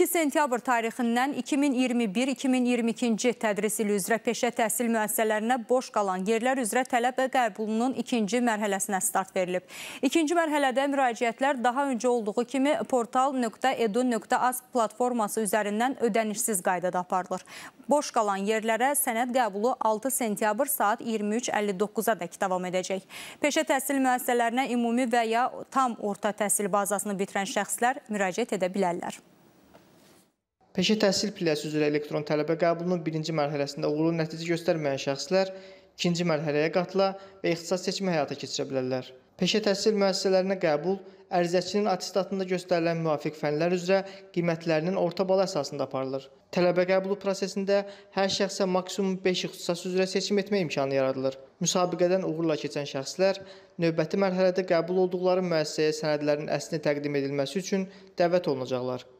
2 sentyabr tarixindən 2021-2022-ci tədris ili üzrə peşə təhsil müəssisələrinə boş qalan yerlər üzrə tələbə qəbulunun ikinci mərhələsinə start verilib. İkinci mərhələdə müraciətlər daha öncə olduğu kimi portal.edu.az platforması üzərindən ödənişsiz qaydada aparılır. Boş qalan yerlərə sənəd qəbulu 6 sentyabr saat 23.59-a dək davam edəcək. Peşə təhsil müəssisələrinə ümumi və ya tam orta təhsil bazasını bitirən şəxslər müraciət edə bilərlər. Peşə təhsil pilləsi üzrə elektron tələbə qəbulunun birinci mərhələsində uğurlu nəticə göstərməyən şəxslər ikinci mərhələyə qatıla və ixtisas seçimi həyata keçirə bilərlər. Peşə təhsil müəssisələrinə qəbul ərizəçinin attestatında göstərilən müvafiq fənlər üzrə qiymətlərinin orta bal əsasında aparılır. Tələbə qəbulu prosesində hər şəxsə maksimum 5 ixtisas üzrə seçim etmə imkanı yaradılır. Müsabiqədən uğurla keçən şəxslər növbəti mərhələdə qəbul olduqları müəssisəyə sənədlərin əslini təqdim edilməsi üçün dəvət olunacaqlar.